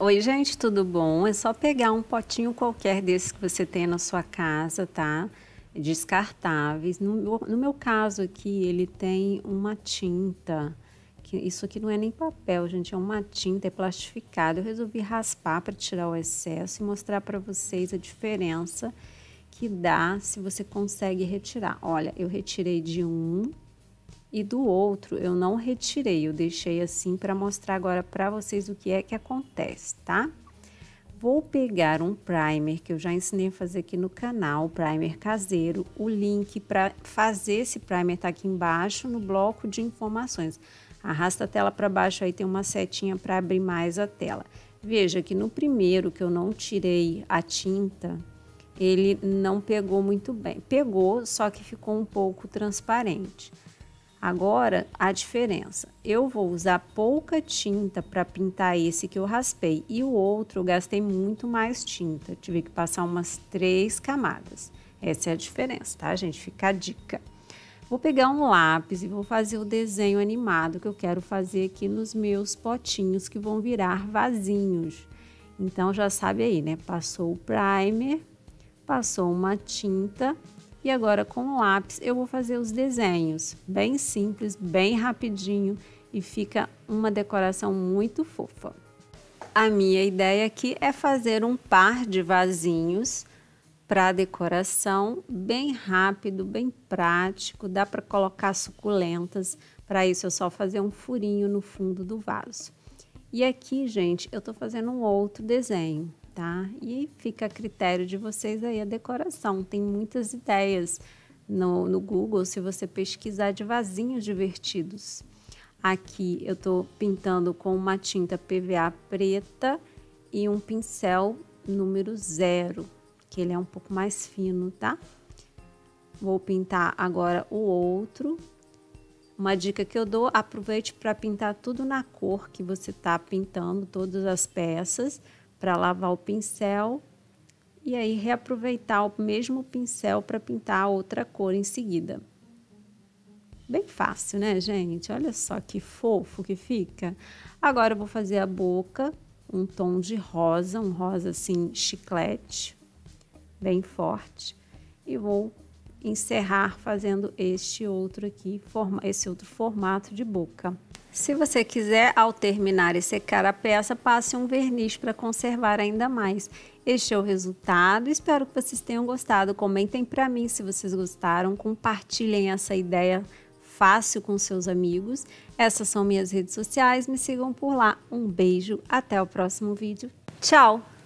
Oi, gente, tudo bom? É só pegar um potinho qualquer desses que você tem na sua casa, tá? Descartáveis. No, no meu caso aqui, ele tem uma tinta. Que isso aqui não é nem papel, gente, é uma tinta, é plastificada. Eu resolvi raspar para tirar o excesso e mostrar para vocês a diferença que dá se você consegue retirar. Olha, eu retirei de um e do outro eu não retirei, eu deixei assim para mostrar agora para vocês o que é que acontece, tá? Vou pegar um primer que eu já ensinei a fazer aqui no canal, primer caseiro. O link para fazer esse primer tá aqui embaixo no bloco de informações. Arrasta a tela para baixo, aí tem uma setinha para abrir mais a tela. Veja que no primeiro que eu não tirei a tinta, ele não pegou muito bem. Pegou, só que ficou um pouco transparente. Agora, a diferença. Eu vou usar pouca tinta para pintar esse que eu raspei e o outro eu gastei muito mais tinta. Tive que passar umas três camadas. Essa é a diferença, tá, gente? Fica a dica. Vou pegar um lápis e vou fazer o desenho animado que eu quero fazer aqui nos meus potinhos que vão virar vasinhos. Então já sabe aí, né? Passou o primer, passou uma tinta e agora com o lápis eu vou fazer os desenhos, bem simples, bem rapidinho e fica uma decoração muito fofa. A minha ideia aqui é fazer um par de vasinhos para decoração, bem rápido, bem prático, dá para colocar suculentas. Para isso é só fazer um furinho no fundo do vaso. E aqui, gente, eu estou fazendo um outro desenho tá? E fica a critério de vocês aí a decoração. Tem muitas ideias no, no Google se você pesquisar de vasinhos divertidos. Aqui eu estou pintando com uma tinta PVA preta e um pincel número zero, que ele é um pouco mais fino, tá? Vou pintar agora o outro. Uma dica que eu dou, aproveite para pintar tudo na cor que você está pintando, todas as peças, para lavar o pincel e aí reaproveitar o mesmo pincel para pintar outra cor em seguida. Bem fácil, né, gente? Olha só que fofo que fica. Agora eu vou fazer a boca, um tom de rosa, um rosa assim chiclete, bem forte, e vou encerrar fazendo este outro aqui, esse outro formato de boca. Se você quiser, ao terminar e secar a peça, passe um verniz para conservar ainda mais. Este é o resultado, espero que vocês tenham gostado. Comentem para mim se vocês gostaram, compartilhem essa ideia fácil com seus amigos. Essas são minhas redes sociais, me sigam por lá. Um beijo, até o próximo vídeo. Tchau!